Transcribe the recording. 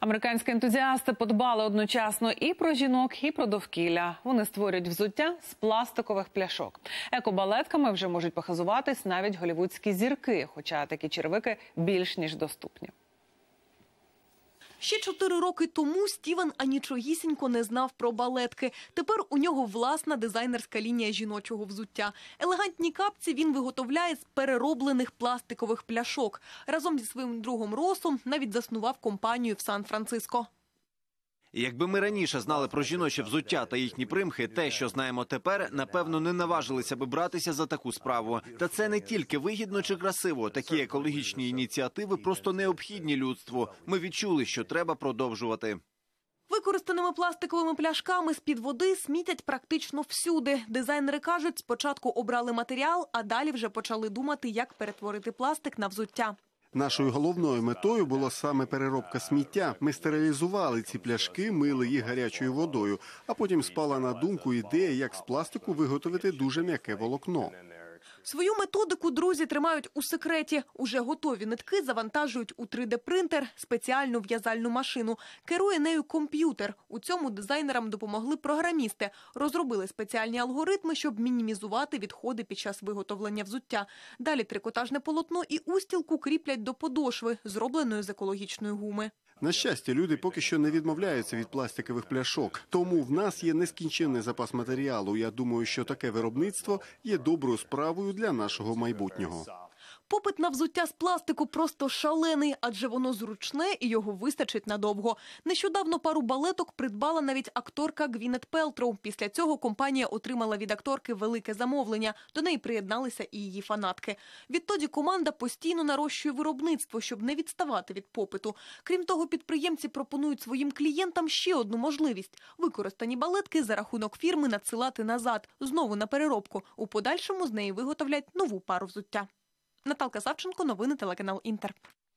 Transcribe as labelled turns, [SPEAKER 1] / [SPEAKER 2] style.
[SPEAKER 1] Американські ентузіасти подбали одночасно і про жінок, і про довкілля. Вони створюють взуття з пластикових пляшок. Екобалетками вже можуть похизуватись навіть голівудські зірки, хоча такі червики більш ніж доступні. Ще чотири роки тому Стівен анічогісінько не знав про балетки. Тепер у нього власна дизайнерська лінія жіночого взуття. Елегантні капці він виготовляє з перероблених пластикових пляшок. Разом зі своїм другом Росом навіть заснував компанію в Сан-Франциско.
[SPEAKER 2] Якби ми раніше знали про жіноче взуття та їхні примхи, те, що знаємо тепер, напевно, не наважилися би братися за таку справу. Та це не тільки вигідно чи красиво. Такі екологічні ініціативи просто необхідні людству. Ми відчули, що треба продовжувати.
[SPEAKER 1] Використаними пластиковими пляшками з під води смітять практично всюди. Дизайнери кажуть, спочатку обрали матеріал, а далі вже почали думати, як перетворити пластик на взуття.
[SPEAKER 3] Нашою головною метою була саме переробка сміття. Ми стерилізували ці пляшки, мили їх гарячою водою, а потім спала на думку ідея, як з пластику виготовити дуже м'яке волокно.
[SPEAKER 1] Свою методику друзі тримають у секреті. Уже готові нитки завантажують у 3D-принтер, спеціальну в'язальну машину. Керує нею комп'ютер. У цьому дизайнерам допомогли програмісти, розробили спеціальні алгоритми, щоб мінімізувати відходи під час виготовлення взуття. Далі трикотажне полотно і устілку кріплять до подошви, зробленої з екологічної гуми.
[SPEAKER 3] На щастя, люди поки що не відмовляються від пластикових пляшок, тому в нас є нескінченний запас матеріалу. Я думаю, що таке виробництво є доброю справою загрозою для нашого майбутнього.
[SPEAKER 1] Попит на взуття з пластику просто шалений, адже воно зручне і його вистачить надовго. Нещодавно пару балеток придбала навіть акторка Гвінет Пелтроу. Після цього компанія отримала від акторки велике замовлення. До неї приєдналися і її фанатки. Відтоді команда постійно нарощує виробництво, щоб не відставати від попиту. Крім того, підприємці пропонують своїм клієнтам ще одну можливість: використані балетки за рахунок фірми надсилати назад, знову на переробку. У подальшому з неї виготовлять нову пару взуття. Наталка Савченко, новини телеканал Інтер.